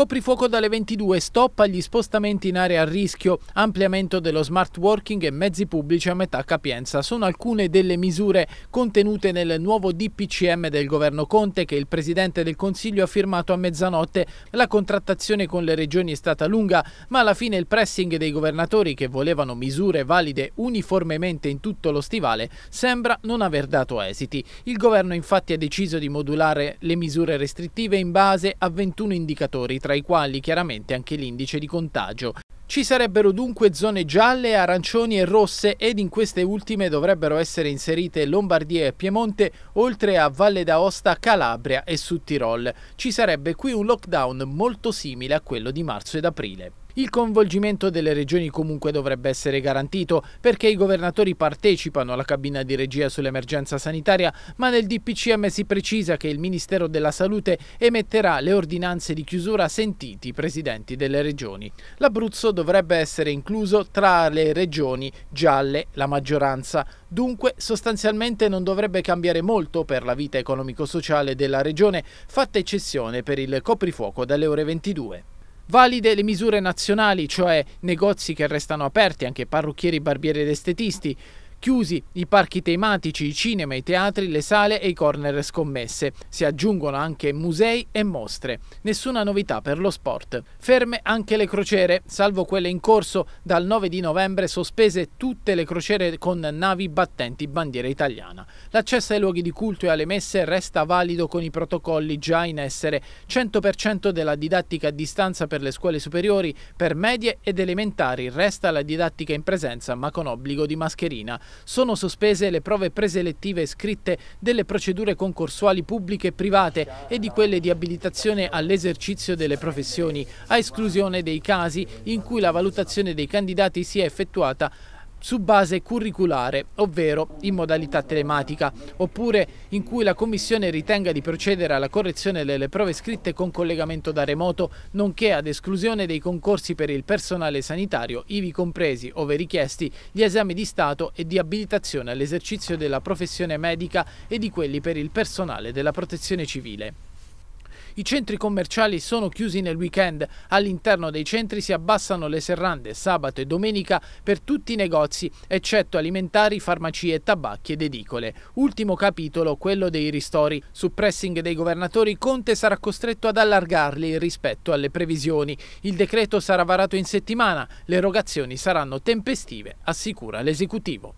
Coprifuoco dalle 22, stop agli spostamenti in area a rischio, ampliamento dello smart working e mezzi pubblici a metà capienza. Sono alcune delle misure contenute nel nuovo DPCM del governo Conte che il Presidente del Consiglio ha firmato a mezzanotte. La contrattazione con le regioni è stata lunga, ma alla fine il pressing dei governatori che volevano misure valide uniformemente in tutto lo stivale sembra non aver dato esiti. Il governo infatti ha deciso di modulare le misure restrittive in base a 21 indicatori, tra tra i quali chiaramente anche l'indice di contagio. Ci sarebbero dunque zone gialle, arancioni e rosse ed in queste ultime dovrebbero essere inserite Lombardia e Piemonte, oltre a Valle d'Aosta, Calabria e Sud Tirol. Ci sarebbe qui un lockdown molto simile a quello di marzo ed aprile. Il coinvolgimento delle regioni comunque dovrebbe essere garantito perché i governatori partecipano alla cabina di regia sull'emergenza sanitaria, ma nel DPCM si precisa che il Ministero della Salute emetterà le ordinanze di chiusura sentiti i presidenti delle regioni. L'Abruzzo dovrebbe essere incluso tra le regioni gialle, la maggioranza. Dunque sostanzialmente non dovrebbe cambiare molto per la vita economico-sociale della regione, fatta eccezione per il coprifuoco dalle ore 22. Valide le misure nazionali, cioè negozi che restano aperti, anche parrucchieri, barbieri ed estetisti, Chiusi i parchi tematici, i cinema, i teatri, le sale e i corner scommesse. Si aggiungono anche musei e mostre. Nessuna novità per lo sport. Ferme anche le crociere, salvo quelle in corso dal 9 di novembre sospese tutte le crociere con navi battenti bandiera italiana. L'accesso ai luoghi di culto e alle messe resta valido con i protocolli già in essere. 100% della didattica a distanza per le scuole superiori, per medie ed elementari resta la didattica in presenza ma con obbligo di mascherina sono sospese le prove preselettive scritte delle procedure concorsuali pubbliche e private e di quelle di abilitazione all'esercizio delle professioni, a esclusione dei casi in cui la valutazione dei candidati sia effettuata su base curriculare, ovvero in modalità telematica, oppure in cui la Commissione ritenga di procedere alla correzione delle prove scritte con collegamento da remoto, nonché ad esclusione dei concorsi per il personale sanitario, ivi compresi, ove richiesti, gli esami di Stato e di abilitazione all'esercizio della professione medica e di quelli per il personale della protezione civile. I centri commerciali sono chiusi nel weekend. All'interno dei centri si abbassano le serrande sabato e domenica per tutti i negozi, eccetto alimentari, farmacie, tabacchi ed edicole. Ultimo capitolo, quello dei ristori. Su pressing dei governatori, Conte sarà costretto ad allargarli rispetto alle previsioni. Il decreto sarà varato in settimana, le erogazioni saranno tempestive, assicura l'esecutivo.